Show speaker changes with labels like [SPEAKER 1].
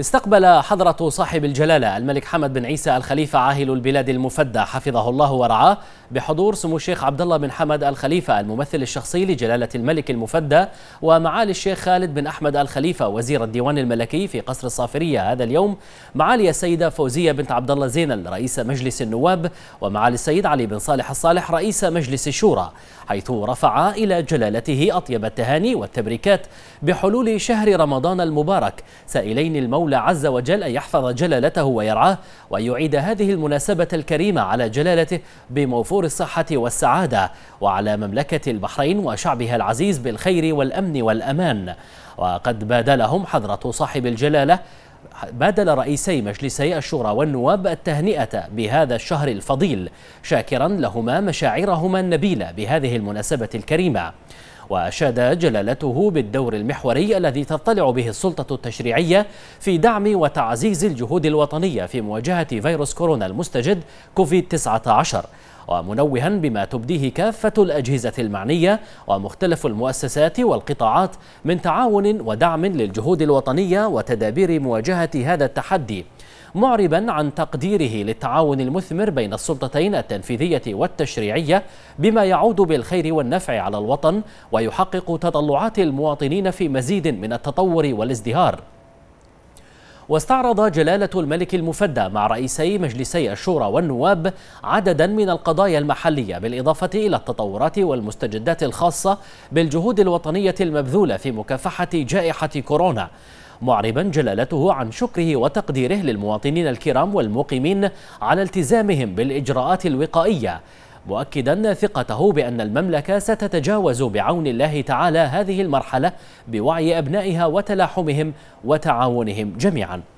[SPEAKER 1] استقبل حضرة صاحب الجلالة الملك حمد بن عيسى الخليفة عاهل البلاد المفدى حفظه الله ورعاه بحضور سمو الشيخ عبد الله بن حمد الخليفة الممثل الشخصي لجلالة الملك المفدى ومعالي الشيخ خالد بن أحمد الخليفة وزير الديوان الملكي في قصر الصافرية هذا اليوم معالي السيدة فوزية بنت عبد الله زينل رئيس مجلس النواب ومعالي السيد علي بن صالح الصالح رئيس مجلس الشورى حيث رفعا إلى جلالته أطيب التهاني والتبريكات بحلول شهر رمضان المبارك سائلين الموت المولى عز وجل أن يحفظ جلالته ويرعاه وأن يعيد هذه المناسبة الكريمة على جلالته بموفور الصحة والسعادة وعلى مملكة البحرين وشعبها العزيز بالخير والأمن والأمان وقد بادلهم حضرة صاحب الجلالة بادل رئيسي مجلسي الشورى والنواب التهنئة بهذا الشهر الفضيل شاكرا لهما مشاعرهما النبيلة بهذه المناسبة الكريمة وأشاد جلالته بالدور المحوري الذي تضطلع به السلطة التشريعية في دعم وتعزيز الجهود الوطنية في مواجهة فيروس كورونا المستجد كوفيد 19 ومنوها بما تبديه كافة الأجهزة المعنية ومختلف المؤسسات والقطاعات من تعاون ودعم للجهود الوطنية وتدابير مواجهة هذا التحدي معربا عن تقديره للتعاون المثمر بين السلطتين التنفيذية والتشريعية بما يعود بالخير والنفع على الوطن ويحقق تطلعات المواطنين في مزيد من التطور والازدهار واستعرض جلالة الملك المفدى مع رئيسي مجلسي الشورى والنواب عددا من القضايا المحلية بالإضافة إلى التطورات والمستجدات الخاصة بالجهود الوطنية المبذولة في مكافحة جائحة كورونا معربا جلالته عن شكره وتقديره للمواطنين الكرام والمقيمين على التزامهم بالإجراءات الوقائية مؤكدا ثقته بأن المملكة ستتجاوز بعون الله تعالى هذه المرحلة بوعي أبنائها وتلاحمهم وتعاونهم جميعاً